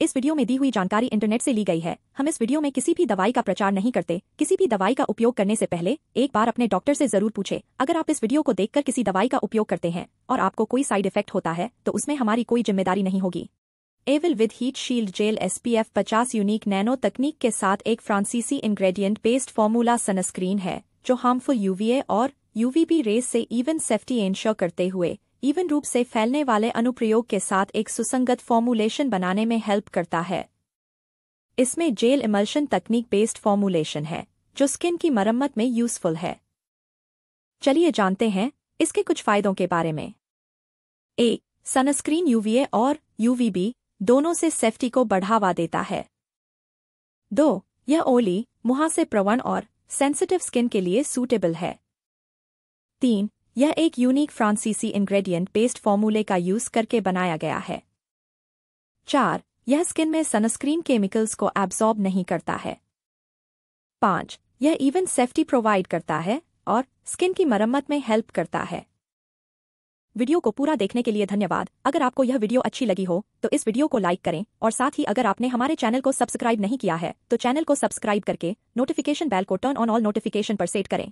इस वीडियो में दी हुई जानकारी इंटरनेट से ली गई है हम इस वीडियो में किसी भी दवाई का प्रचार नहीं करते किसी भी दवाई का उपयोग करने से पहले एक बार अपने डॉक्टर से जरूर पूछे अगर आप इस वीडियो को देखकर किसी दवाई का उपयोग करते हैं और आपको कोई साइड इफेक्ट होता है तो उसमें हमारी कोई जिम्मेदारी नहीं होगी एविल with heat shield gel SPF 50 unique nano तकनीक के साथ एक फ्रांसीसी इंग्रेडिएंट बेस्ड फॉर्मूला सनस्क्रीन है जो हार्मफुल यूवीए और यूवीबी रेस से इवन सेफ्टी इंश्योर करते हुए इवन रूप से फैलने वाले अनुप्रयोग के साथ एक सुसंगत फॉर्मूलेशन बनाने में हेल्प करता है इसमें जेल इमल्शन तकनीक बेस्ड फॉर्मूलेशन है जो स्किन की मरम्मत में यूजफुल है चलिए जानते हैं इसके कुछ फायदों के बारे में एक सनस्क्रीन यूवीए और यूवीबी दोनों से सेफ्टी को बढ़ावा देता है दो यह ओली मुहा से प्रवण और सेंसिटिव स्किन के लिए सूटेबल है तीन यह एक यूनिक फ्रांसीसी इंग्रेडिएंट बेस्ड फॉर्मूले का यूज करके बनाया गया है चार यह स्किन में सनस्क्रीन केमिकल्स को एब्जॉर्ब नहीं करता है पांच यह इवन सेफ्टी प्रोवाइड करता है और स्किन की मरम्मत में हेल्प करता है वीडियो को पूरा देखने के लिए धन्यवाद अगर आपको यह वीडियो अच्छी लगी हो तो इस वीडियो को लाइक करें और साथ ही अगर आपने हमारे चैनल को सब्सक्राइब नहीं किया है तो चैनल को सब्सक्राइब करके नोटिफिकेशन बेल को टर्न ऑन ऑल नोटिफिकेशन पर सेट करें